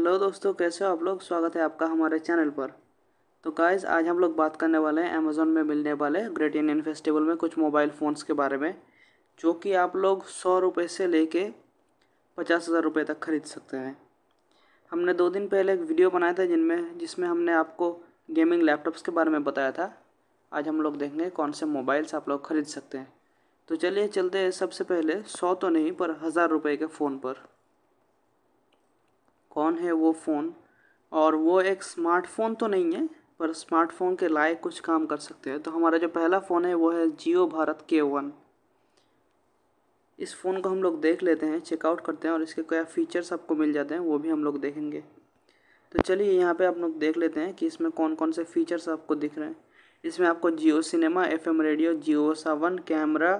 hello दोस्तों कैसे हो आप लोग स्वागत है आपका हमारे चैनल पर तो गाइज आज हम लोग बात करने वाले हैं अमेज़ोन में मिलने वाले ग्रेट इंडियन फेस्टिवल में कुछ मोबाइल फ़ोन्स के बारे में जो कि आप लोग सौ रुपये से लेके पचास हज़ार रुपये तक खरीद सकते हैं हमने दो दिन पहले एक वीडियो बनाया था जिनमें जिसमें हमने आपको गेमिंग लैपटॉप्स के बारे में बताया था आज हम लोग देखेंगे कौन से मोबाइल्स आप लोग खरीद सकते हैं तो चलिए चलते हैं सबसे पहले सौ तो नहीं पर हज़ार रुपये के फ़ोन पर कौन है वो फ़ोन और वो एक स्मार्टफ़ोन तो नहीं है पर स्मार्टफ़ोन के लायक कुछ काम कर सकते हैं तो हमारा जो पहला फ़ोन है वो है जियो भारत के वन इस फ़ोन को हम लोग देख लेते हैं चेकआउट करते हैं और इसके क्या फ़ीचर्स आपको मिल जाते हैं वो भी हम लोग देखेंगे तो चलिए यहाँ पे आप लोग देख लेते हैं कि इसमें कौन कौन से फ़ीचर्स आपको दिख रहे हैं इसमें आपको Jio Cinema F radio Jio Saavn camera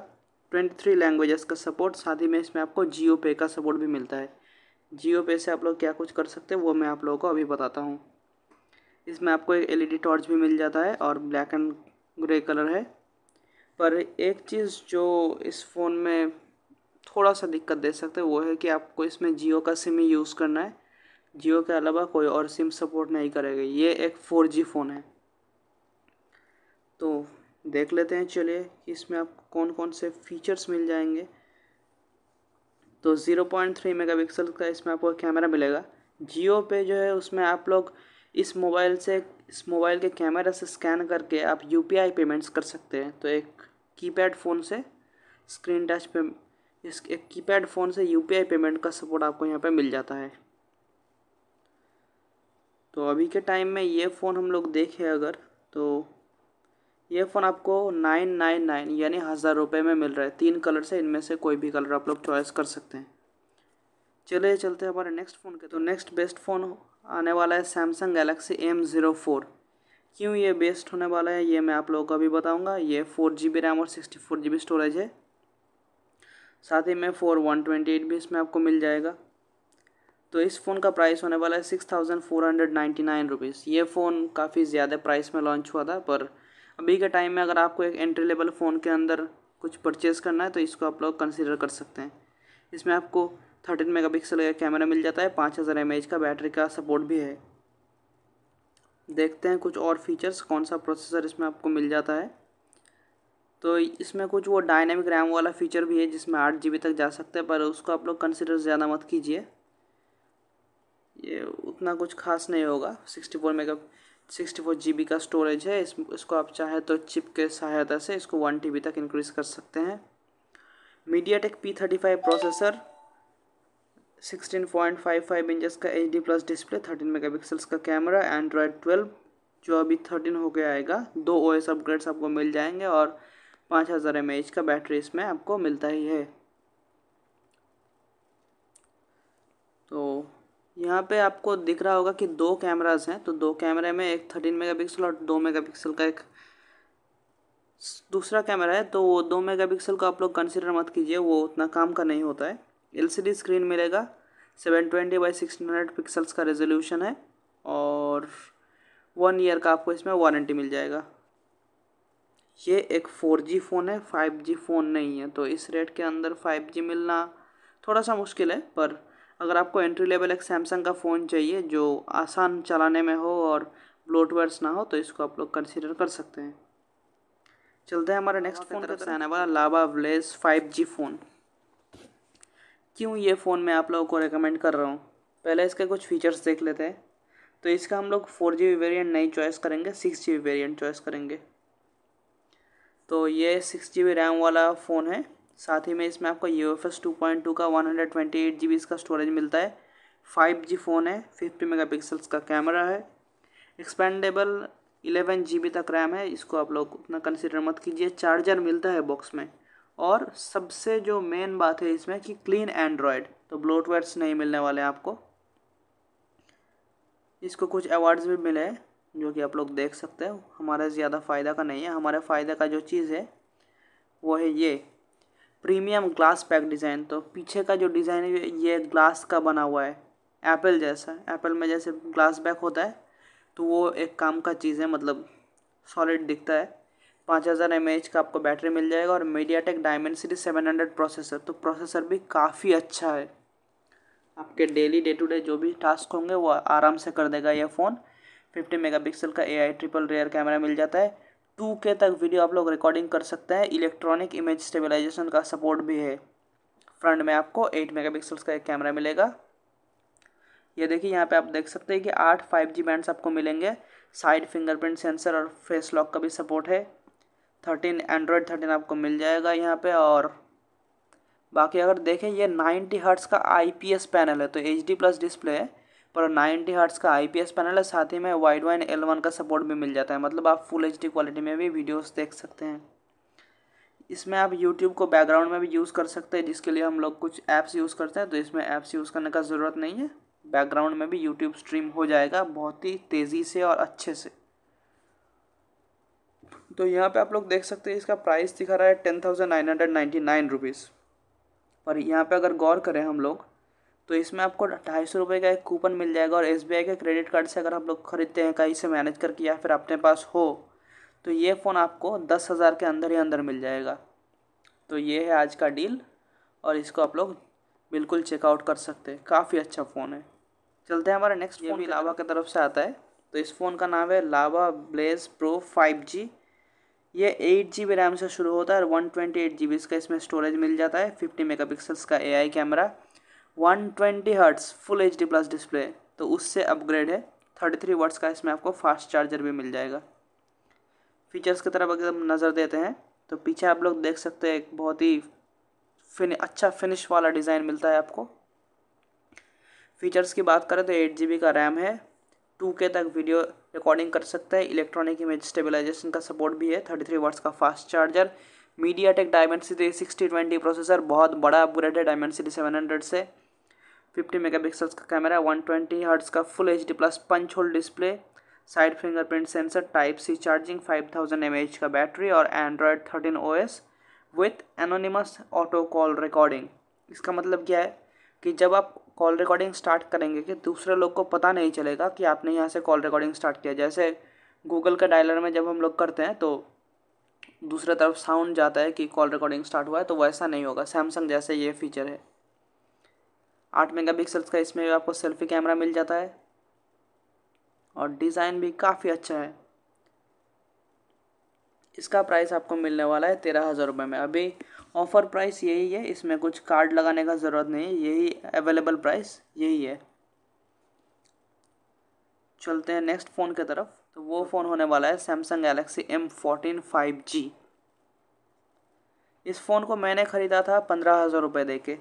twenty three languages का सपोर्ट साथ ही में इसमें आपको जियो पे का सपोर्ट भी मिलता है जियो पे से आप लोग क्या कुछ कर सकते हैं वो मैं आप लोगों को अभी बताता हूँ इसमें आपको एक एलईडी टॉर्च भी मिल जाता है और ब्लैक एंड ग्रे कलर है पर एक चीज़ जो इस फ़ोन में थोड़ा सा दिक्कत दे सकते हैं वो है कि आपको इसमें जियो का सिम ही यूज़ करना है जियो के अलावा कोई और सिम सपोर्ट नहीं करेगा ये एक फोर जी फ़ोन है तो देख लेते हैं चलिए इसमें आपको कौन कौन से फीचर्स मिल जाएंगे तो 0.3 मेगापिक्सल का इसमें आपको कैमरा मिलेगा जियो पे जो है उसमें आप लोग इस मोबाइल से इस मोबाइल के कैमरा से स्कैन करके आप यू पेमेंट्स कर सकते हैं तो एक कीपैड फ़ोन से स्क्रीन टच पे इस एक कीपैड फ़ोन से यू पेमेंट का सपोर्ट आपको यहाँ पे मिल जाता है तो अभी के टाइम में ये फ़ोन हम लोग देखें अगर तो ये फ़ोन आपको नाइन नाइन नाइन यानी हज़ार रुपये में मिल रहा है तीन कलर से इनमें से कोई भी कलर आप लोग चॉइस कर सकते हैं चलिए चलते हैं हमारे नेक्स्ट फ़ोन के तो नेक्स्ट बेस्ट फ़ोन आने वाला है Samsung Galaxy M zero four क्यों ये बेस्ट होने वाला है ये मैं आप लोगों को अभी बताऊँगा ये फोर जी बी रैम और सिक्सटी फोर जी बी स्टोरेज है साथ ही में फोर वन ट्वेंटी एट भी इसमें आपको मिल जाएगा तो इस फ़ोन का प्राइस होने वाला है six thousand four hundred ninety nine rupees ये फ़ोन काफ़ी ज़्यादा प्राइस में लॉन्च हुआ था पर अभी के टाइम में अगर आपको एक एंट्री लेवल फ़ोन के अंदर कुछ परचेज़ करना है तो इसको आप लोग कंसिडर कर सकते हैं इसमें आपको थर्टीन मेगापिक्सल का कैमरा मिल जाता है पाँच हज़ार एम का बैटरी का सपोर्ट भी है देखते हैं कुछ और फीचर्स कौन सा प्रोसेसर इसमें आपको मिल जाता है तो इसमें कुछ वो डायनेमिक रैम वाला फीचर भी है जिसमें आठ जी तक जा सकते हैं पर उसको आप लोग कंसिडर ज़्यादा मत कीजिए ये उतना कुछ खास नहीं होगा sixty four mega sixty four GB B का स्टोरेज है इस, इसको आप चाहे तो चिप के सहायता से इसको वन टी बी तक इंक्रीज़ कर सकते हैं MediaTek P thirty five processor sixteen point five five inches का H D plus display thirteen mega pixels का कैमरा एंड्रॉयड ट्वेल्व जो अभी थर्टीन गया आएगा दो ओ एस अपग्रेड्स आपको मिल जाएंगे और पाँच हज़ार एम एच का बैटरी इसमें आपको मिलता ही है तो यहाँ पे आपको दिख रहा होगा कि दो कैमरास हैं तो दो कैमरे में एक थर्टीन मेगापिक्सल और दो मेगापिक्सल का एक दूसरा कैमरा है तो वो दो मेगापिक्सल को आप लोग कंसिडर मत कीजिए वो उतना काम का नहीं होता है एलसीडी स्क्रीन मिलेगा seven twenty by sixteen hundred pixels का रेजोल्यूशन है और वन ईयर का आपको इसमें वारंटी मिल जाएगा ये एक फोर जी फ़ोन है फाइव जी फ़ोन नहीं है तो इस रेट के अंदर फाइव जी मिलना थोड़ा सा मुश्किल है पर अगर आपको एंट्री लेवल एक सैमसंग का फ़ोन चाहिए जो आसान चलाने में हो और ब्लोटवर्स ना हो तो इसको आप लोग कंसिडर कर सकते हैं चलते हैं हमारे नेक्स्ट फ़ोन का आने वाला Lava Blaze five G phone क्यों ये फ़ोन मैं आप लोगों को रिकमेंड कर रहा हूँ पहले इसके कुछ फीचर्स देख लेते हैं तो इसका हम लोग फोर जी वेरियंट नहीं चॉइस करेंगे सिक्स जी वेरियंट चॉइस करेंगे तो ये सिक्स जी बी रैम वाला फ़ोन है साथ ही में इसमें आपको U F S two point two का one hundred twenty eight G B इसका स्टोरेज मिलता है फाइव जी फ़ोन है फिफ्टी मेगा पिक्सल्स का कैमरा है एक्सपेंडेबल इलेवन जी बी तक रैम है इसको आप लोग उतना कंसिडर मत कीजिए चार्जर मिलता है बॉक्स में और सबसे जो मेन बात है इसमें कि क्लीन एंड्रॉयड तो ब्लोटवेयर्स नहीं मिलने वाले आपको इसको कुछ अवार्ड्स भी मिले हैं जो कि आप लोग देख सकते हो हमारा ज़्यादा फ़ायदा का नहीं है हमारे फ़ायदे का जो चीज़ है वो है ये प्रीमियम ग्लास पैक डिज़ाइन तो पीछे का जो डिज़ाइन है ये ग्लास का बना हुआ है एप्पल जैसा एप्पल में जैसे ग्लास बैक होता है तो वो एक काम का चीज़ है मतलब सॉलिड दिखता है पाँच हज़ार एम एच का आपको बैटरी मिल जाएगा और MediaTek series seven hundred processor तो प्रोसेसर भी काफ़ी अच्छा है आपके डेली डे टू डे जो भी टास्क होंगे वो आराम से कर देगा यह फ़ोन फिफ्टी मेगा का A I triple rear camera मिल जाता है टू के तक वीडियो आप लोग रिकॉर्डिंग कर सकते हैं इलेक्ट्रॉनिक इमेज स्टेबलाइजेशन का सपोर्ट भी है फ्रंट में आपको एट मेगा का एक कैमरा मिलेगा ये देखिए यहाँ पे आप देख सकते हैं कि आठ फाइव जी बैंड्स आपको मिलेंगे साइड फिंगरप्रिंट सेंसर और फेस लॉक का भी सपोर्ट है थर्टीन एंड्रॉयड थर्टीन आपको मिल जाएगा यहाँ पे और बाकी अगर देखें ये नाइन्टी हर्ट्स का आईपीएस पैनल है तो एच प्लस डिस्प्ले है पर 90 हर्ट्स का आईपीएस पैनल है साथ ही में वाइड वाइन एल का सपोर्ट भी मिल जाता है मतलब आप फुल एच क्वालिटी में भी वीडियोस देख सकते हैं इसमें आप यूट्यूब को बैकग्राउंड में भी यूज़ कर सकते हैं जिसके लिए हम लोग कुछ ऐप्स यूज़ करते हैं तो इसमें ऐप्स यूज़ करने का ज़रूरत नहीं है बैकग्राउंड में भी यूट्यूब स्ट्रीम हो जाएगा बहुत ही तेज़ी से और अच्छे से तो यहाँ पे आप लोग देख सकते हैं इसका प्राइस दिखा रहा है ten thousand nine hundred ninety nine rupees पर यहाँ पे अगर गौर करें हम लोग तो इसमें आपको ढाई सौ रुपये का एक कूपन मिल जाएगा और एस के क्रेडिट कार्ड से अगर आप लोग ख़रीदते हैं कहीं से मैनेज करके या फिर अपने पास हो तो ये फ़ोन आपको दस हज़ार के अंदर ही अंदर मिल जाएगा तो ये है आज का डील और इसको आप लोग बिल्कुल चेकआउट कर सकते हैं काफ़ी अच्छा फ़ोन है चलते हैं हमारे नेक्स्ट ये भी लावा की तरफ से आता है तो इस फ़ोन का नाम है Lava Blaze pro five G ये एट जी बी रैम से शुरू होता है और one twenty eight G B इसका इसमें स्टोरेज मिल जाता है फिफ्टी मेगा पिक्सल्स का A I camera one twenty hertz full H D plus display तो उससे अपग्रेड है थर्टी थ्री वर्ट्स का इसमें आपको फास्ट चार्जर भी मिल जाएगा फीचर्स की तरफ हम नज़र देते हैं तो पीछे आप लोग देख सकते हैं एक बहुत ही फिन अच्छा फिनिश वाला डिज़ाइन मिलता है आपको फीचर्स की बात करें तो एट जी का रैम है टू के तक वीडियो रिकॉर्डिंग कर सकते हैं इलेक्ट्रॉनिक इमेज स्टेबलाइजेशन का सपोर्ट भी है थर्टी थ्री वर्ड्स का fast charger MediaTek Dimensity sixty twenty processor बहुत बड़ा अपग्रेड है डायमेंसिटी सेवन हंड्रेड से फिफ्टी मेगा पिक्सल्स का कैमरा वन ट्वेंटी हर्ट्स का full H D plus punch hole display side fingerprint sensor type C charging five thousand M H का battery और Android thirteen O S with anonymous auto call recording इसका मतलब क्या है कि जब आप कॉल रिकॉर्डिंग स्टार्ट करेंगे कि दूसरे लोग को पता नहीं चलेगा कि आपने यहाँ से कॉल रिकॉर्डिंग स्टार्ट किया जैसे गूगल का डायलर में जब हम लोग करते हैं तो दूसरे तरफ साउंड जाता है कि कॉल रिकॉर्डिंग स्टार्ट हुआ है तो वैसा नहीं होगा सैमसंग जैसे ये फीचर है आठ मेगा पिक्सल्स का इसमें भी आपको सेल्फी कैमरा मिल जाता है और डिज़ाइन भी काफ़ी अच्छा है इसका प्राइस आपको मिलने वाला है तेरह हज़ार रुपये में अभी ऑफ़र प्राइस यही है इसमें कुछ कार्ड लगाने का ज़रूरत नहीं है यही अवेलेबल प्राइस यही है चलते हैं नेक्स्ट फ़ोन की तरफ तो वो फ़ोन होने वाला है Samsung Galaxy M fourteen five G इस फ़ोन को मैंने ख़रीदा था पंद्रह हज़ार रुपये दे के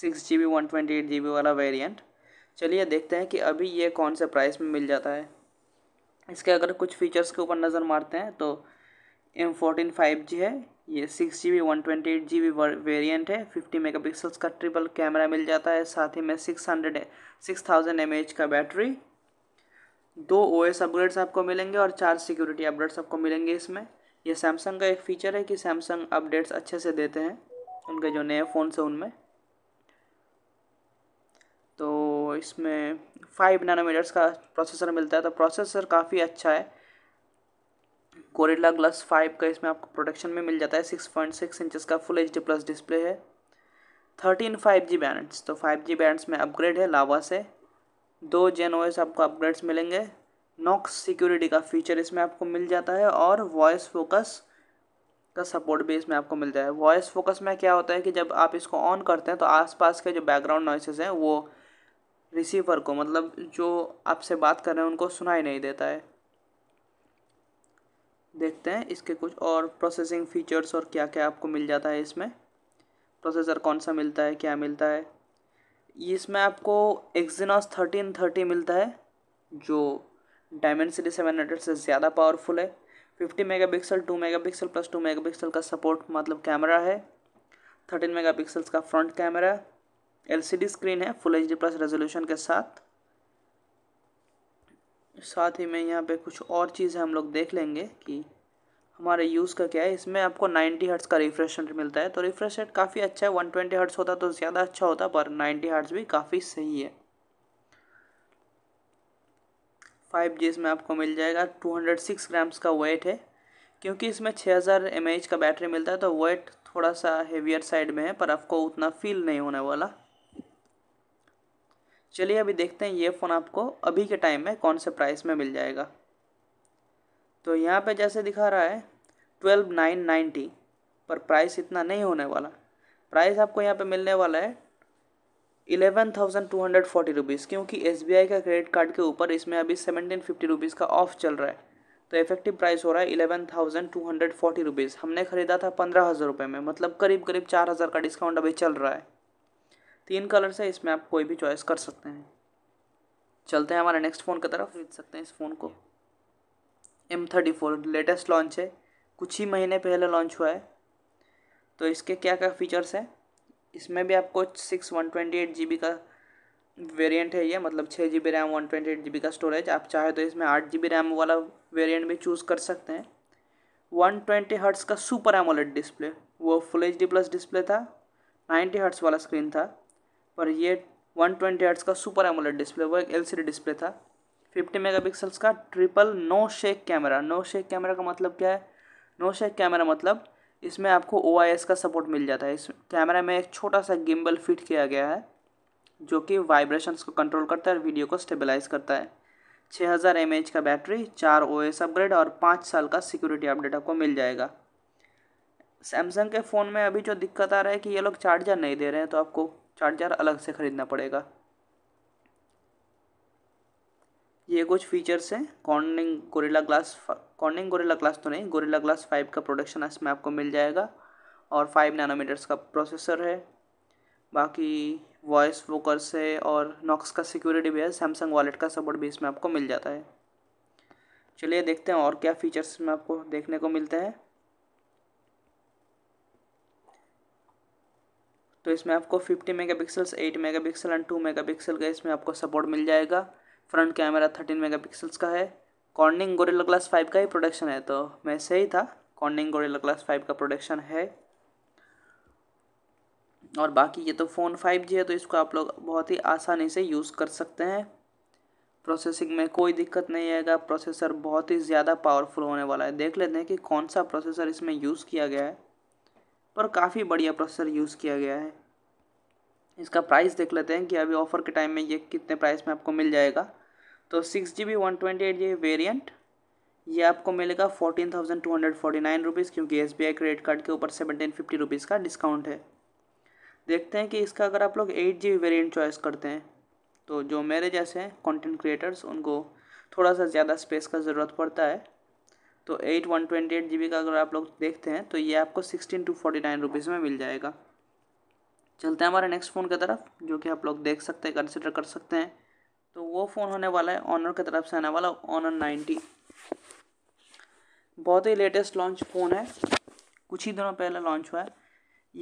six G B one twenty eight जी बी वाला वेरियंट चलिए देखते हैं कि अभी ये कौन से प्राइस में मिल जाता है इसके अगर कुछ फीचर्स के ऊपर नज़र मारते हैं तो एम फोर्टीन फाइव जी है ये six G B one twenty eight जी बी वेरियंट है फिफ्टी मेगा पिक्सल्स का ट्रिपल कैमरा मिल जाता है साथ ही में six hundred six thousand M H का बैटरी दो ओ एस अपग्रेड्स आपको मिलेंगे और चार सिक्योरिटी अपडेट्स आपको मिलेंगे इसमें यह सैमसंग का एक फ़ीचर है कि सैमसंग अपडेट्स अच्छे से देते हैं उनके जो नए फ़ोन से उनमें तो इसमें फाइव नैनोमीटर्स का प्रोसेसर मिलता है तो प्रोसेसर काफ़ी अच्छा है कोरिला ग्लस फाइव का इसमें आपको प्रोटेक्शन में मिल जाता है सिक्स पॉइंट सिक्स इंचज़ का full H D plus display है थर्टीन फाइव जी बैंड्स तो फाइव जी बैंड्स में अपग्रेड है लावा से दो जेन ओएस आपको अपग्रेड्स मिलेंगे नॉक्स सिक्योरिटी का फीचर इसमें आपको मिल जाता है और वॉइस फोकस का सपोर्ट भी इसमें आपको मिल है वॉइस फोकस में क्या होता है कि जब आप इसको ऑन करते हैं तो आसपास के जो बैकग्राउंड नॉइसेस हैं वो रिसीवर को मतलब जो आपसे बात कर रहे हैं उनको सुनाई नहीं देता है देखते हैं इसके कुछ और प्रोसेसिंग फीचर्स और क्या क्या आपको मिल जाता है इसमें प्रोसेसर कौन सा मिलता है क्या मिलता है इसमें आपको एक्जिनॉस थर्टीन थर्टी मिलता है जो डायमेंड सिटी सेवन हंड्रेड से ज़्यादा पावरफुल है fifty mega pixel two mega pixel plus two mega pixel का सपोर्ट मतलब कैमरा है थर्टीन मेगा पिक्सल्स का front camera L C D screen है full H D plus resolution के साथ साथ ही में यहाँ पे कुछ और चीज़ें हम लोग देख लेंगे कि हमारे यूज़ का क्या है इसमें आपको 90 हर्ट्स का रिफ्रेश रेट मिलता है तो रिफ्रेश रेट काफ़ी अच्छा है 120 हर्ट्स होता तो ज़्यादा अच्छा होता पर 90 हर्ट्स भी काफ़ी सही है फाइव जी इसमें आपको मिल जाएगा 206 ग्राम्स का वेट है क्योंकि इसमें 6000 हज़ार का बैटरी मिलता है तो वेट थोड़ा सा हेवियर साइड में है पर आपको उतना फील नहीं होने वाला चलिए अभी देखते हैं ये फ़ोन आपको अभी के टाइम में कौन से प्राइस में मिल जाएगा तो यहाँ पे जैसे दिखा रहा है ट्वेल्व नाइन नाइन्टी पर प्राइस इतना नहीं होने वाला प्राइस आपको यहाँ पे मिलने वाला है eleven thousand two hundred forty rupees क्योंकि एस बी आई का क्रेडिट कार्ड के ऊपर इसमें अभी सेवनटीन फिफ्टी रुपीज़ का ऑफ चल रहा है तो इफेक्टिव प्राइस हो रहा है eleven thousand two hundred forty rupees हमने ख़रीदा था पंद्रह हज़ार रुपये में मतलब करीब करीब चार हज़ार का डिस्काउंट अभी चल रहा है तीन कलर्स है इसमें आप कोई भी चॉइस कर सकते हैं चलते हैं हमारे नेक्स्ट फ़ोन की तरफ खरीद सकते हैं इस फ़ोन को M thirty four latest launch है कुछ ही महीने पहले लॉन्च हुआ है तो इसके क्या क्या फीचर्स हैं इसमें भी आपको six one twenty eight G B का वेरिएंट है ये मतलब छः G B RAM one twenty eight G B का स्टोरेज आप चाहे तो इसमें आठ जी बी रैम वाला वेरिएंट भी चूज़ कर सकते हैं वन ट्वेंटी हर्ट्स का सुपर एमोलेड डिस्प्ले वो full H D plus display था नाइन्टी हर्ट्स वाला स्क्रीन था पर ये वन ट्वेंटी हर्ट्स का सुपर एमोलेड डिस्प्ले वो एक एल सी डी डिस्प्ले था 50 मेगापिक्सल्स का triple no shake camera no shake camera का मतलब क्या है नो शेक कैमरा मतलब इसमें आपको ओ का सपोर्ट मिल जाता है इस कैमरा में एक छोटा सा गिम्बल फिट किया गया है जो कि वाइब्रेशंस को कंट्रोल करता है और वीडियो को स्टेबलाइज करता है 6000 हज़ार का बैटरी चार ओ अपग्रेड और पाँच साल का सिक्योरिटी अपडेट आपको मिल जाएगा सैमसंग के फ़ोन में अभी जो दिक्कत आ रहा है कि ये लोग चार्जर नहीं दे रहे हैं तो आपको चार्जर अलग से ख़रीदना पड़ेगा ये कुछ फीचर्स हैं Corning Gorilla glass Corning Gorilla glass तो नहीं गोरेला ग्लास फाइव का प्रोडक्शन इसमें आपको मिल जाएगा और फाइव नानोमीटर्स का प्रोसेसर है बाकी वॉइस वोकर्स है और नॉक्स का सिक्योरिटी भी है सैमसंग वॉलेट का सपोर्ट भी इसमें आपको मिल जाता है चलिए देखते हैं और क्या फीचर्स में आपको देखने को मिलते हैं तो इसमें आपको pixels megapixels mega megapixel and mega megapixel का इसमें आपको सपोर्ट मिल जाएगा फ्रंट कैमरा थर्टीन मेगा का है कॉर्निंग गोरेला ग्लास फाइव का ही प्रोडक्शन है तो मैं सही था कॉर्निंग गोरेला ग्लास फाइव का प्रोडक्शन है और बाकी ये तो फ़ोन फाइव जी है तो इसको आप लोग बहुत ही आसानी से यूज़ कर सकते हैं प्रोसेसिंग में कोई दिक्कत नहीं आएगा प्रोसेसर बहुत ही ज़्यादा पावरफुल होने वाला है देख लेते हैं कि कौन सा प्रोसेसर इसमें यूज़ किया गया है पर काफ़ी बढ़िया प्रोसेसर यूज़ किया गया है इसका प्राइस देख लेते हैं कि अभी ऑफर के टाइम में ये कितने प्राइस में आपको मिल जाएगा तो six G B one twenty eight ये वेरियंट ये आपको मिलेगा fourteen thousand two hundred forty nine rupees क्योंकि S B I credit card के ऊपर सेवनटीन फिफ्टी रुपीज़ का डिस्काउंट है देखते हैं कि इसका अगर आप लोग एट जी बी वेरियंट चॉइस करते हैं तो जो मेरे जैसे हैं कॉन्टेंट क्रिएटर्स उनको थोड़ा सा ज़्यादा स्पेस का ज़रूरत पड़ता है तो eight one twenty eight G B का अगर आप लोग देखते हैं तो ये आपको sixteen two forty nine rupees में मिल जाएगा चलते हैं हमारे नेक्स्ट फ़ोन की तरफ जो कि आप लोग देख सकते हैं कंसिडर कर सकते हैं तो वो फ़ोन होने वाला है ऑनर की तरफ से आने वाला ऑनर नाइन्टी बहुत ही लेटेस्ट लॉन्च फ़ोन है कुछ ही दिनों पहले लॉन्च हुआ है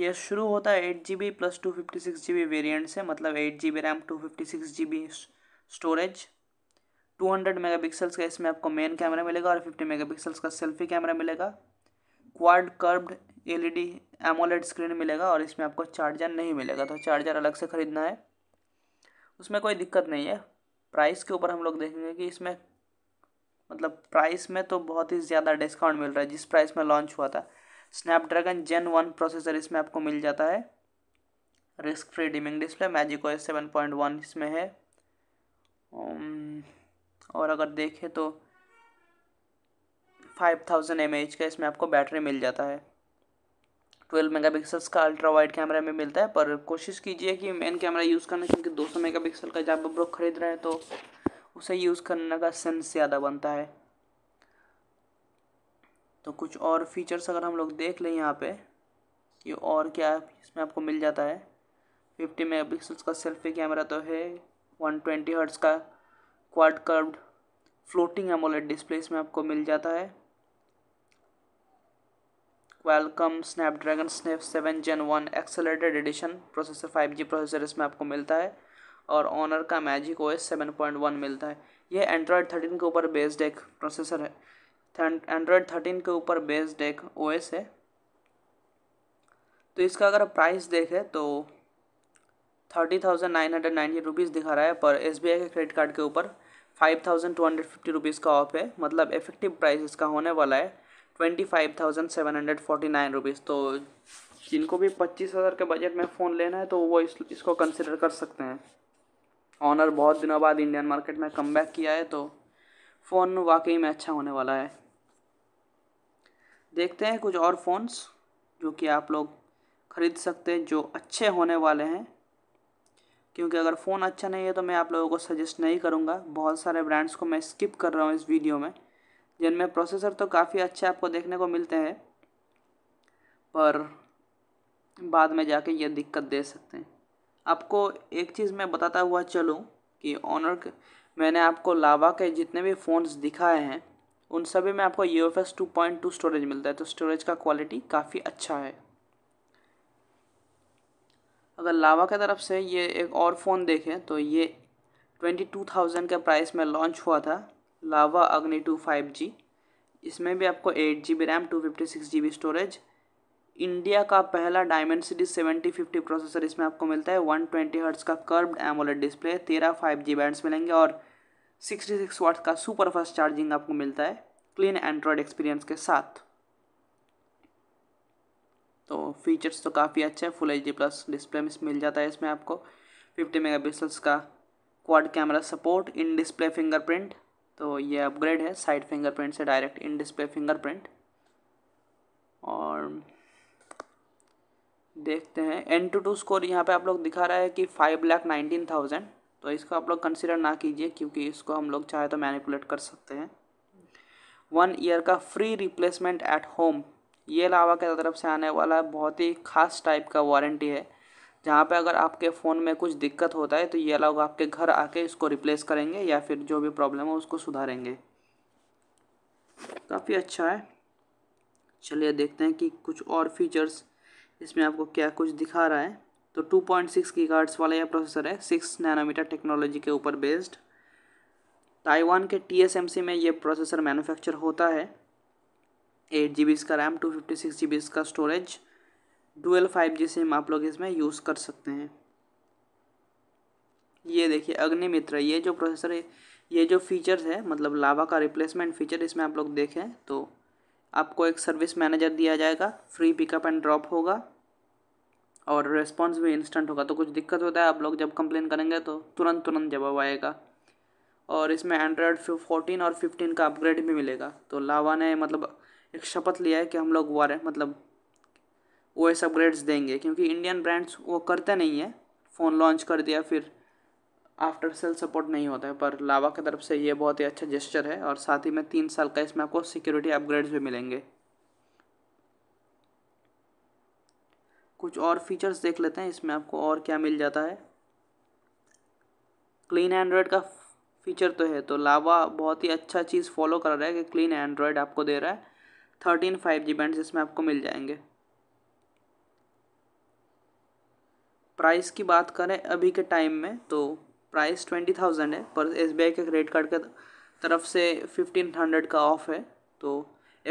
ये शुरू होता है एट जी B plus two fifty six G B variant से मतलब eight G B RAM two fifty six G B storage two hundred mega pixels का इसमें आपको मेन कैमरा मिलेगा और फिफ्टी मेगा पिक्सल्स का सेल्फी कैमरा मिलेगा quad curved LED AMOLED screen मिलेगा और इसमें आपको चार्जर नहीं मिलेगा तो चार्जर अलग से ख़रीदना है उसमें कोई दिक्कत नहीं है प्राइस के ऊपर हम लोग देखेंगे कि इसमें मतलब प्राइस में तो बहुत ही ज़्यादा डिस्काउंट मिल रहा है जिस प्राइस में लॉन्च हुआ था स्नैपड्रैगन जेन वन प्रोसेसर इसमें आपको मिल जाता है risk free dimming display magic OS seven point one इसमें है और अगर देखें तो फाइव थाउजेंड एम एच का इसमें आपको बैटरी मिल जाता है 12 मेगापिक्सल्स का अल्ट्रा वाइड कैमरा में मिलता है पर कोशिश कीजिए कि मेन कैमरा यूज़ करना क्योंकि 200 पिक्सल का जब आप लोग खरीद रहे हैं तो उसे यूज़ करने का सेंस ज़्यादा बनता है तो कुछ और फीचर्स अगर हम लोग देख लें यहाँ पे कि और क्या इसमें आपको मिल जाता है फिफ्टी मेगा का सेल्फी कैमरा तो है वन ट्वेंटी हर्ट्स का quad curved floating AMOLED display इसमें आपको मिल जाता है Qualcomm Snapdragon snap seven gen one accelerated edition processor five G processor इसमें आपको मिलता है और ऑनर का magic O S seven point one मिलता है यह एंड्रॉयड थर्टीन के ऊपर बेस्ड एक प्रोसेसर है एंड्रॉयड थर्टीन के ऊपर बेस्ड एक ओ एस है तो इसका अगर प्राइस देखें तो thirty thousand nine hundred ninety rupees दिखा रहा है पर एस बी आई के क्रेडिट कार्ड के ऊपर five thousand two hundred fifty rupees का ऑफ है मतलब इफेक्टिव प्राइस इसका होने वाला है twenty five thousand seven hundred forty nine rupees तो जिनको भी पच्चीस हज़ार के बजट में फ़ोन लेना है तो वो इस इसको कंसिडर कर सकते हैं ऑनर बहुत दिनों बाद इंडियन मार्केट में कम किया है तो फ़ोन वाकई में अच्छा होने वाला है देखते हैं कुछ और फ़ोन्स जो कि आप लोग ख़रीद सकते हैं जो अच्छे होने वाले हैं क्योंकि अगर फ़ोन अच्छा नहीं है तो मैं आप लोगों को सजेस्ट नहीं करूँगा बहुत सारे ब्रांड्स को मैं स्किप कर रहा हूँ इस वीडियो में जिनमें प्रोसेसर तो काफ़ी अच्छे आपको देखने को मिलते हैं पर बाद में जाके ये दिक्कत दे सकते हैं आपको एक चीज़ मैं बताता हुआ चलूँ कि ऑनर मैंने आपको लावा के जितने भी फ़ोन्स दिखाए हैं उन सभी में आपको U F S two point two storage मिलता है तो स्टोरेज का क्वालिटी काफ़ी अच्छा है अगर लावा की तरफ से ये एक और फ़ोन देखें तो ये ट्वेंटी टू थाउजेंड के प्राइस में लॉन्च हुआ था लावा अग्नि टू फाइव जी इसमें भी आपको eight G B RAM two fifty six G B storage India का पहला diamond city seventy fifty processor इसमें आपको मिलता है वन ट्वेंटी हर्ट्स का कर्व्ड एमोलेड डिस्प्ले तेरह फाइव जी बैंड्स मिलेंगे और सिक्सटी सिक्स वाट्स का सुपर फास्ट चार्जिंग आपको मिलता है क्लीन एंड्रॉयड एक्सपीरियंस के साथ तो फीचर्स तो काफ़ी अच्छे हैं full H D plus display में मिल जाता है इसमें आपको फिफ्टी मेगा का quad camera support in display fingerprint तो ये अपग्रेड है साइड फिंगरप्रिंट से डायरेक्ट इन डिस्प्ले फिंगरप्रिंट और देखते हैं एन टू टू स्कोर यहाँ पे आप लोग दिखा रहा है कि फाइव लाख नाइनटीन थाउजेंड तो इसको आप लोग कंसिडर ना कीजिए क्योंकि इसको हम लोग चाहे तो मैनिपुलेट कर सकते हैं वन ईयर का फ्री रिप्लेसमेंट एट होम ये लावा के तरफ से आने वाला बहुत ही खास टाइप का वारंटी है जहाँ पे अगर आपके फ़ोन में कुछ दिक्कत होता है तो ये लोग आपके घर आके इसको रिप्लेस करेंगे या फिर जो भी प्रॉब्लम हो उसको सुधारेंगे काफ़ी अच्छा है चलिए देखते हैं कि कुछ और फीचर्स इसमें आपको क्या कुछ दिखा रहा है तो 2.6 पॉइंट सिक्स वाला यह प्रोसेसर है सिक्स नैनोमीटर टेक्नोलॉजी के ऊपर बेस्ड ताइवान के टी में ये प्रोसेसर मैनुफेक्चर होता है एट जी बी इसका RAM two fifty six G B इसका storage dual five G SIM आप लोग इसमें यूज़ कर सकते हैं ये देखिए अग्निमित्र ये जो प्रोसेसर है ये जो फीचर्स है मतलब लावा का रिप्लेसमेंट फीचर इसमें आप लोग देखें तो आपको एक सर्विस मैनेजर दिया जाएगा फ्री पिकअप एंड ड्रॉप होगा और रेस्पॉन्स भी इंस्टेंट होगा तो कुछ दिक्कत होता है आप लोग जब कंप्लेन करेंगे तो तुरंत तुरंत जवाब आएगा और इसमें एंड्रॉयड फोर्टीन और फिफ्टीन का अपग्रेड भी मिलेगा तो लावा ने मतलब एक शपथ लिया है कि हम लोग वारे मतलब ओ एस अपग्रेड्स देंगे क्योंकि इंडियन ब्रांड्स वो करते नहीं है फ़ोन लॉन्च कर दिया फिर आफ्टर सेल सपोर्ट नहीं होता है पर लावा की तरफ से ये बहुत ही अच्छा जेस्चर है और साथ ही में तीन साल का इसमें आपको सिक्योरिटी अपग्रेड्स भी मिलेंगे कुछ और फीचर्स देख लेते हैं इसमें आपको और क्या मिल जाता है क्लीन एंड्रॉयड का फीचर तो है तो लावा बहुत ही अच्छा चीज़ फॉलो कर रहा है कि क्लीन एंड्रॉयड आपको दे रहा है थर्टीन फाइव जी बैंड इसमें आपको मिल जाएंगे प्राइस की बात करें अभी के टाइम में तो प्राइस ट्वेंटी थाउजेंड है पर एस बी के क्रेडिट कार्ड के तरफ से फिफ्टीन हंड्रेड का ऑफ है तो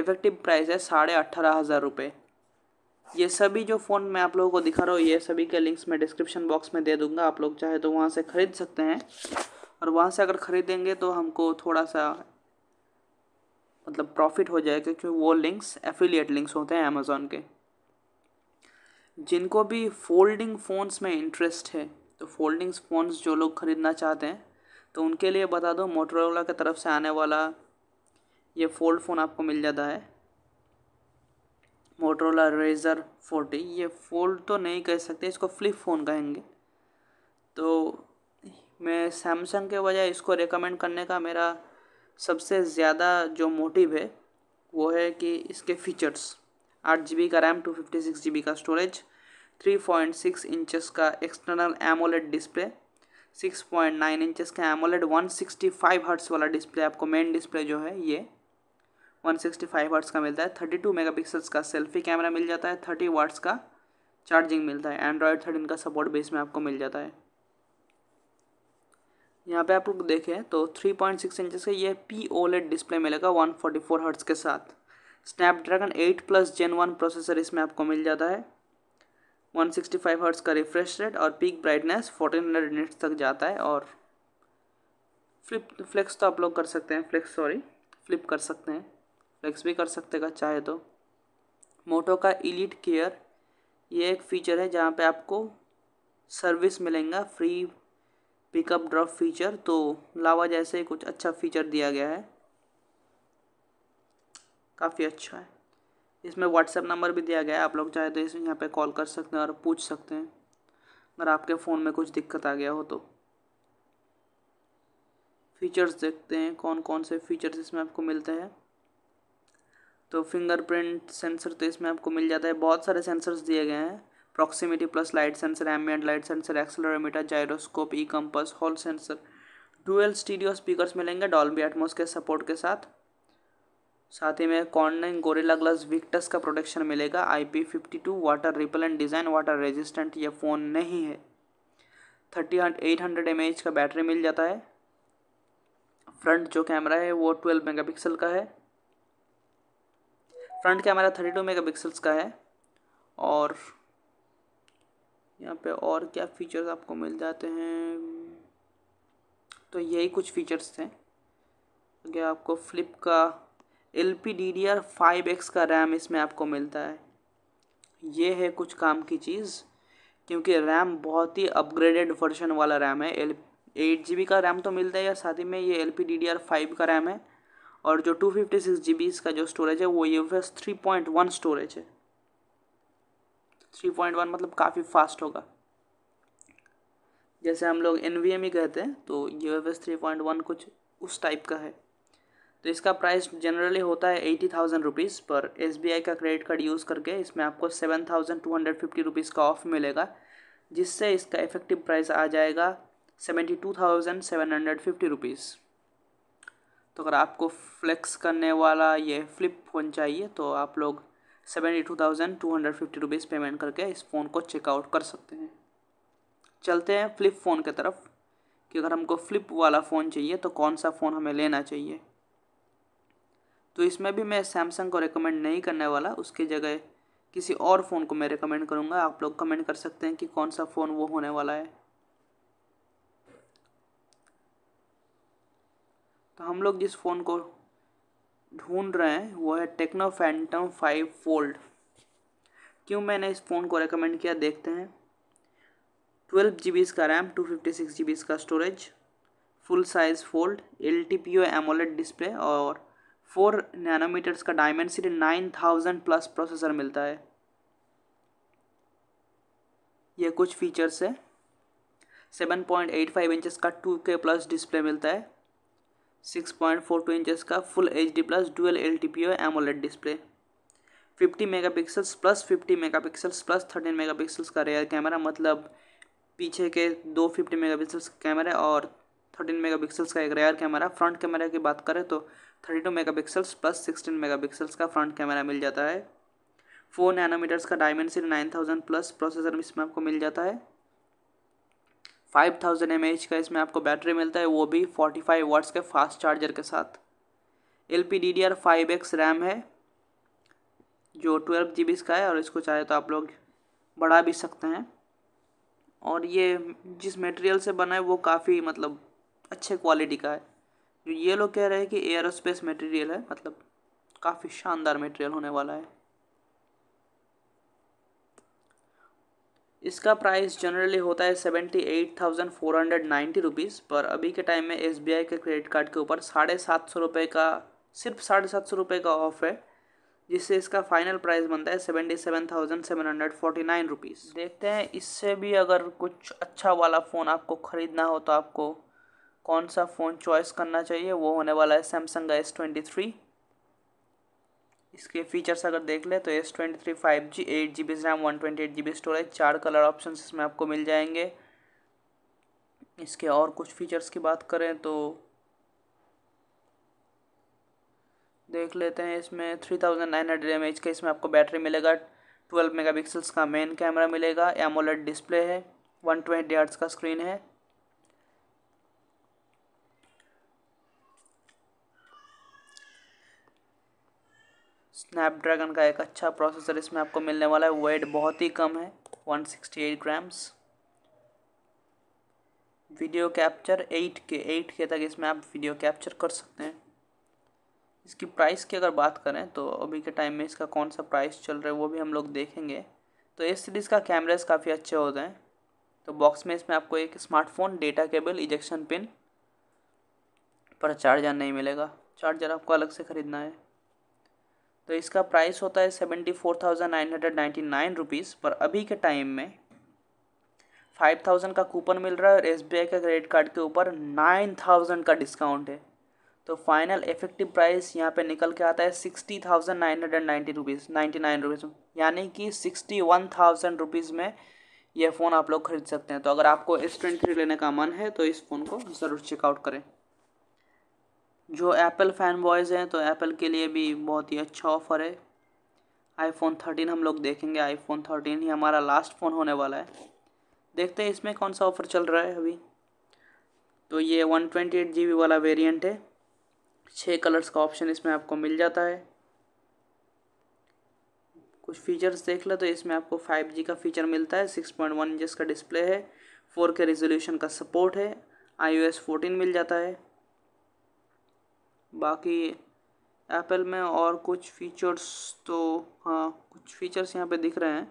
इफ़ेक्टिव प्राइस है साढ़े अट्ठारह हज़ार रुपये ये सभी जो फ़ोन मैं आप लोगों को दिखा रहा हूँ ये सभी के लिंक्स मैं डिस्क्रिप्शन बॉक्स में दे दूँगा आप लोग चाहे तो वहाँ से ख़रीद सकते हैं और वहाँ से अगर ख़रीदेंगे तो हमको थोड़ा सा मतलब प्रॉफिट हो जाएगा क्योंकि वो लिंक्स एफिलिएट लिंक्स होते हैं अमेज़ोन के जिनको भी फोल्डिंग फ़ोन्स में इंटरेस्ट है तो फोल्डिंग फ़ोन्स जो लोग ख़रीदना चाहते हैं तो उनके लिए बता दो मोटरोला की तरफ से आने वाला ये फोल्ड फ़ोन आपको मिल जाता है मोटरोला रेज़र फोर्टी ये फोल्ड तो नहीं कह सकते इसको फ्लिप फ़ोन कहेंगे तो मैं सैमसंग के बजाय इसको रेकमेंड करने का मेरा सबसे ज़्यादा जो मोटिव है वो है कि इसके फीचर्स आठ जी बी का RAM two fifty six G B का storage three point six inches का external AMOLED display six point nine inches का AMOLED one sixty five hertz वाला डिस्प्ले आपको मेन डिस्प्ले जो है ये वन सिक्सटी फाइव हर्ट्स का मिलता है थर्टी टू मेगा पिक्सल्स का सेल्फी कैमरा मिल जाता है थर्टी वाट्स का चार्जिंग मिलता है एंड्रॉयड थर्टीन का सपोर्ट बेस में आपको मिल जाता है यहाँ पे आप लोग देखें तो थ्री पॉइंट सिक्स इंचज़ का ये पी ओलेट डिस्प्ले मिलेगा वन फोर हर्ट्स के साथ Snapdragon 8 plus gen one processor इसमें आपको मिल जाता है 165 सिक्सटी हर्ट्स का रिफ्रेश रेट और पीक ब्राइटनेस 1400 यूनिट्स तक जाता है और फ्लिप फ्लेक्स तो आप लोग कर सकते हैं फ्लेक्स सॉरी फ्लिप कर सकते हैं फ्लेक्स भी कर सकते हैं चाहे तो मोटो का इलीट केयर ये एक फ़ीचर है जहाँ पे आपको सर्विस मिलेगा फ्री पिकअप ड्रॉप फीचर तो लावा जैसे कुछ अच्छा फीचर दिया गया है काफ़ी अच्छा है इसमें व्हाट्सएप नंबर भी दिया गया है आप लोग चाहे तो इस यहाँ पे कॉल कर सकते हैं और पूछ सकते हैं अगर आपके फ़ोन में कुछ दिक्कत आ गया हो तो फीचर्स देखते हैं कौन कौन से फीचर्स इसमें आपको मिलते हैं तो फिंगरप्रिंट सेंसर तो इसमें आपको मिल जाता है बहुत सारे सेंसर्स दिए गए हैं proximity plus light sensor ambient light sensor accelerometer gyroscope E compass hall sensor dual stereo speakers मिलेंगे डॉल्बी एटमोस के सपोर्ट के साथ साथ ही में कॉर्निंग गोरेला ग्लास विक्टस का प्रोटेक्शन मिलेगा I P fifty two water repellent design water resistant यह फ़ोन नहीं है thirty eight hundred M H का बैटरी मिल जाता है फ्रंट जो कैमरा है वो ट्वेल्व मेगापिक्सल का है front camera thirty two pixels का है और यहाँ पे और क्या फीचर्स आपको मिल जाते हैं तो यही कुछ फीचर्स थे अगर आपको फ्लिप का L P D D R five X का रैम इसमें आपको मिलता है ये है कुछ काम की चीज़ क्योंकि रैम बहुत ही अपग्रेडेड वर्जन वाला रैम है एल एट जी बी का रैम तो मिलता है या साथ ही में ये L P D D R five का रैम है और जो two fifty six G B इसका जो स्टोरेज है वो U S three point one storage है थ्री पॉइंट वन मतलब काफ़ी फास्ट होगा जैसे हम लोग एन वी एम ही कहते हैं तो U F S three point one कुछ उस टाइप का है तो इसका प्राइस जनरली होता है एटी थाउजेंड रुपीज़ पर एस का क्रेडिट कार्ड यूज़ करके इसमें आपको seven thousand two hundred fifty rupees का ऑफ मिलेगा जिससे इसका इफ़ेक्टिव प्राइस आ जाएगा seventy two thousand seven hundred fifty rupees तो अगर आपको फ्लेक्स करने वाला ये फ्लिप फ़ोन चाहिए तो आप लोग seventy two thousand two hundred fifty rupees payment करके इस फ़ोन को चेकआउट कर सकते हैं चलते हैं फ्लिप फ़ोन की तरफ कि अगर हमको फ्लिप वाला फ़ोन चाहिए तो कौन सा फ़ोन हमें लेना चाहिए तो इसमें भी मैं सैमसंग को रिकमेंड नहीं करने वाला उसकी जगह किसी और फ़ोन को मैं रिकमेंड करूँगा आप लोग कमेंट कर सकते हैं कि कौन सा फ़ोन वो होने वाला है तो हम लोग जिस फ़ोन को ढूंढ रहे हैं वो है टेक्नो फैंटम फाइव फोल्ड क्यों मैंने इस फ़ोन को रेकमेंड किया देखते हैं ट्वेल्व जी बी इसका RAM two fifty six G B इसका storage full size fold L T P O AMOLED display और फोर नैनोमीटर्स का Dimensity nine thousand plus processor मिलता है ये कुछ फीचर्स है seven point eight five inches का टू के प्लस डिस्प्ले मिलता है six point four two inches का full H D plus dual L T P O AMOLED display fifty mega pixels plus fifty mega pixels plus thirteen mega pixels का rear camera मतलब पीछे के दो fifty mega pixels का camera और thirteen mega pixels का एक rare camera front camera की बात करें तो thirty two mega pixels plus sixteen mega pixels का फ्रंट कैमरा मिल जाता है फोर नैनोमीटर्स का Dimensity nine thousand plus processor इसमें आपको मिल जाता है फाइव थाउजेंड एम एच का इसमें आपको बैटरी मिलता है वो भी फोर्टी फाइव वाट्स के फास्ट चार्जर के साथ L P D D R five X RAM है जो ट्वेल्व जी बी का है और इसको चाहे तो आप लोग बढ़ा भी सकते हैं और ये जिस मटेरियल से बना है वो काफ़ी मतलब अच्छे क्वालिटी का है तो ये लोग कह रहे हैं कि एयरोस्पेस मटेरियल है मतलब काफ़ी शानदार मटेरियल होने वाला है इसका प्राइस जनरली होता है seventy eight thousand four hundred ninety rupees पर अभी के टाइम में एस बी आई के क्रेडिट कार्ड के ऊपर साढ़े सात सौ रुपये का सिर्फ साढ़े सात सौ रुपये का ऑफ है जिससे इसका फाइनल प्राइस बनता है seventy seven thousand seven hundred forty nine rupees देखते हैं इससे भी अगर कुछ अच्छा वाला फ़ोन आपको ख़रीदना हो तो आपको कौन सा फ़ोन चॉइस करना चाहिए वो होने वाला है सैमसंग एस ट्वेंटी थ्री इसके फीचर्स अगर देख ले तो S twenty three five G eight G B RAM one twenty eight G B storage चार कलर ऑप्शन इसमें आपको मिल जाएंगे इसके और कुछ फीचर्स की बात करें तो देख लेते हैं इसमें three thousand nine hundred M H का इसमें आपको बैटरी मिलेगा ट्वेल्व मेगा पिक्सल्स का मेन कैमरा मिलेगा एमोलेड डिस्प्ले है वन ट्वेंटी का स्क्रीन है स्नैपड्रैगन का एक अच्छा प्रोसेसर इसमें आपको मिलने वाला है वेट बहुत ही कम है 168 grams video capture 8K 8K तक इसमें आप वीडियो कैप्चर कर सकते हैं इसकी प्राइस की अगर बात करें तो अभी के टाइम में इसका कौन सा प्राइस चल रहा है वो भी हम लोग देखेंगे तो इस सीरीज़ का कैमराज काफ़ी अच्छे होते हैं तो बॉक्स में इसमें आपको एक smartphone data cable ejection pin पर चार्जर नहीं मिलेगा चार्जर आपको अलग से ख़रीदना है तो इसका प्राइस होता है seventy four thousand nine hundred ninety nine rupees पर अभी के टाइम में फाइव थाउजेंड का कूपन मिल रहा है और एस बी आई के क्रेडिट कार्ड के ऊपर नाइन थाउजेंड का डिस्काउंट है तो फाइनल इफेक्टिव प्राइस यहाँ पे निकल के आता है sixty thousand nine hundred ninety rupees ninety nine rupees यानी कि सिक्सटी वन थाउजेंड रुपीज़ में यह फ़ोन आप लोग खरीद सकते हैं तो अगर आपको एस ट्वेंटी थ्री लेने का मन है तो इस फ़ोन को ज़रूर चेकआउट करें जो एप्पल फ़ैन बॉयज़ हैं तो एप्पल के लिए भी बहुत ही अच्छा ऑफ़र है आईफोन थर्टीन हम लोग देखेंगे आईफोन थर्टीन ही हमारा लास्ट फ़ोन होने वाला है देखते हैं इसमें कौन सा ऑफ़र चल रहा है अभी तो ये वन ट्वेंटी एट जी बी वाला वेरियंट है छः कलर्स का ऑप्शन इसमें आपको मिल जाता है कुछ फीचर्स देख लो तो इसमें आपको फाइव जी का फीचर मिलता है सिक्स पॉइंट वन इंचज़ का डिस्प्ले है फोर के रेजोल्यूशन का सपोर्ट है आई ओ एस फोर्टीन मिल जाता है बाकी एप्पल में और कुछ फीचर्स तो हाँ कुछ फीचर्स यहाँ पे दिख रहे हैं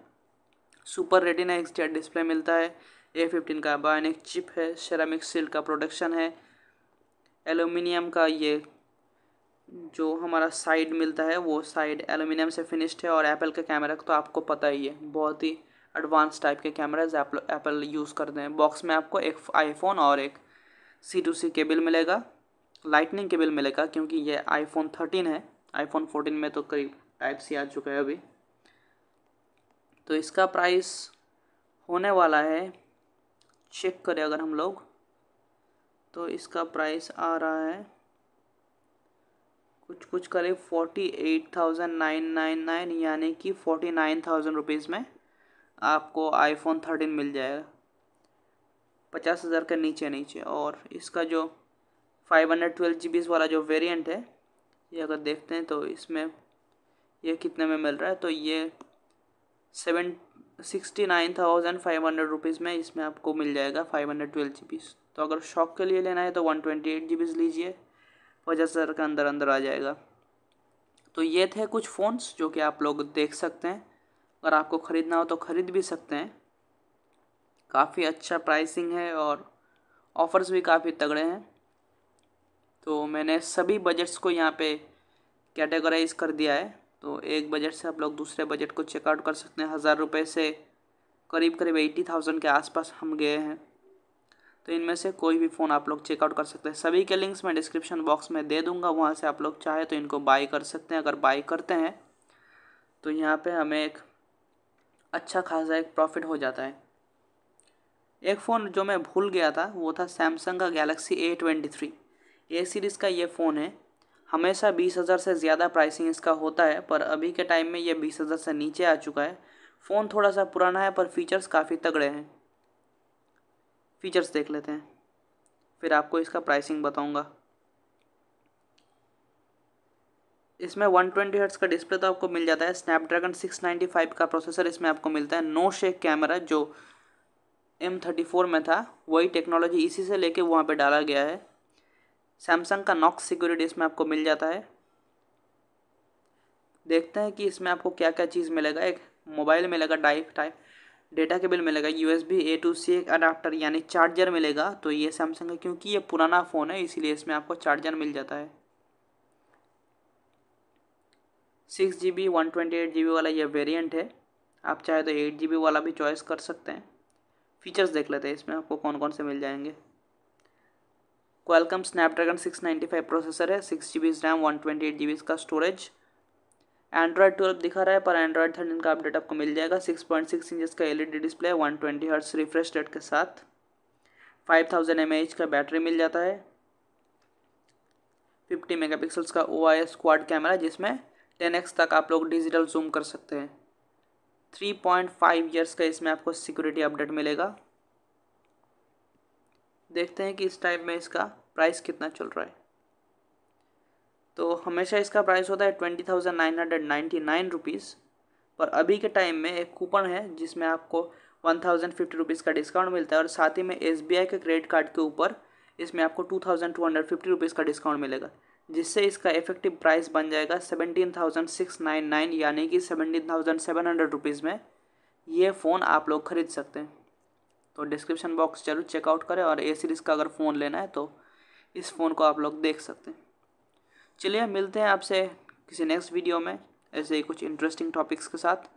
सुपर रेटिना एक्स डिस्प्ले मिलता है ए फिफ्टीन का बायोनिक चिप है सेरामिक सिल्क का प्रोडक्शन है एलुमिनियम का ये जो हमारा साइड मिलता है वो साइड एलुमिनियम से फिनिश्ड है और एप्पल के कैमरा तो आपको पता ही है बहुत ही एडवांस टाइप के कैमराज एप्पल यूज़ करते हैं बॉक्स में आपको एक आईफोन और एक सी टू सी केबल मिलेगा लाइटनिंग केबल मिलेगा क्योंकि ये आईफोन थर्टीन है आईफोन फोर्टीन में तो करीब टाइप सी आ चुका है अभी तो इसका प्राइस होने वाला है चेक करें अगर हम लोग तो इसका प्राइस आ रहा है कुछ कुछ करीब forty eight thousand nine nine nine यानी कि फोर्टी नाइन थाउजेंड रुपीज़ में आपको आईफोन थर्टीन मिल जाएगा पचास हज़ार के नीचे नीचे और इसका जो five hundred twelve G B वाला जो वेरिएंट है ये अगर देखते हैं तो इसमें ये कितने में मिल रहा है तो ये seven sixty nine thousand five hundred rupees में इसमें आपको मिल जाएगा फाइव हंड्रेड ट्वेल्व जी बीस तो अगर शॉक के लिए लेना है तो वन ट्वेंटी एट जी बीस लीजिए पचास हज़ार के अंदर अंदर आ जाएगा तो ये थे कुछ फ़ोन्स जो कि आप लोग देख सकते हैं अगर आपको ख़रीदना हो तो ख़रीद भी सकते हैं काफ़ी अच्छा प्राइसिंग है और ऑफ़र्स भी काफ़ी तगड़े हैं तो मैंने सभी बजट्स को यहाँ पे कैटेगराइज कर दिया है तो एक बजट से आप लोग दूसरे बजट को चेकआउट कर सकते हैं हज़ार रुपये से करीब करीब एट्टी थाउजेंड के आसपास हम गए हैं तो इनमें से कोई भी फ़ोन आप लोग चेकआउट कर सकते हैं सभी के लिंक्स मैं डिस्क्रिप्शन बॉक्स में दे दूंगा वहाँ से आप लोग चाहे तो इनको बाई कर सकते हैं अगर बाई करते हैं तो यहाँ पर हमें एक अच्छा खासा एक प्रॉफिट हो जाता है एक फ़ोन जो मैं भूल गया था वो था सैमसंग का Galaxy A twenty three A series का ये फ़ोन है हमेशा बीस हज़ार से ज़्यादा प्राइसिंग इसका होता है पर अभी के टाइम में यह बीस हज़ार से नीचे आ चुका है फ़ोन थोड़ा सा पुराना है पर फीचर्स काफ़ी तगड़े हैं फीचर्स देख लेते हैं फिर आपको इसका प्राइसिंग बताऊंगा इसमें वन ट्वेंटी हर्ट्स का डिस्प्ले तो आपको मिल जाता है स्नैपड्रैगन सिक्स नाइन्टी फाइव का प्रोसेसर इसमें आपको मिलता है नो शेक कैमरा जो एम थर्टी फोर में था वही टेक्नोलॉजी इसी से लेके वहाँ पे डाला गया है सैमसंग का नॉक्स सिक्योरिटी इसमें आपको मिल जाता है देखते हैं कि इसमें आपको क्या क्या चीज़ मिलेगा एक मोबाइल मिलेगा डाइव टाइप डेटा केबल मिलेगा U S B A to C एक अडाप्टर यानी चार्जर मिलेगा तो ये सैमसंग का क्योंकि ये पुराना फ़ोन है इसीलिए इसमें आपको चार्जर मिल जाता है six G B one twenty eight जी बी वाला ये वेरियंट है आप चाहे तो एट जी बी वाला भी चॉइस कर सकते हैं फीचर्स देख लेते हैं इसमें आपको कौन कौन से मिल जाएंगे क्वालकम स्नैपड्रैगन 695 प्रोसेसर है six G B RAM one twenty eight G B इसका स्टोरेज एंड्रॉयड ट्वेल्व दिखा रहा है पर एंड्रॉयड थर्टीन का अपडेट आपको मिल जाएगा सिक्स पॉइंट सिक्स इंच का L E D display one twenty hertz refresh rate के साथ फाइव थाउजेंड एम एच का बैटरी मिल जाता है फिफ्टी मेगा पिक्सल्स का O I S quad camera जिसमें टेन एक्स तक आप लोग डिजिटल जूम कर सकते हैं थ्री पॉइंट फाइव ईयर्स का इसमें आपको सिक्योरिटी अपडेट मिलेगा देखते हैं कि इस टाइप में इसका प्राइस कितना चल रहा है तो हमेशा इसका प्राइस होता है twenty thousand nine hundred ninety nine rupees पर अभी के टाइम में एक कूपन है जिसमें आपको वन थाउजेंड फिफ्टी रुपीज़ का डिस्काउंट मिलता है और साथ ही में एस बी आई के क्रेडिट कार्ड के ऊपर इसमें आपको two thousand two hundred fifty rupees का डिस्काउंट मिलेगा जिससे इसका इफेक्टिव प्राइस बन जाएगा seventeen thousand six nine nine यानी कि seventeen thousand seven hundred rupees में ये फ़ोन आप लोग खरीद सकते हैं तो डिस्क्रिप्शन बॉक्स जरूर चेकआउट करें और ए सीरीज़ का अगर फ़ोन लेना है तो इस फ़ोन को आप लोग देख सकते हैं चलिए मिलते हैं आपसे किसी नेक्स्ट वीडियो में ऐसे ही कुछ इंटरेस्टिंग टॉपिक्स के साथ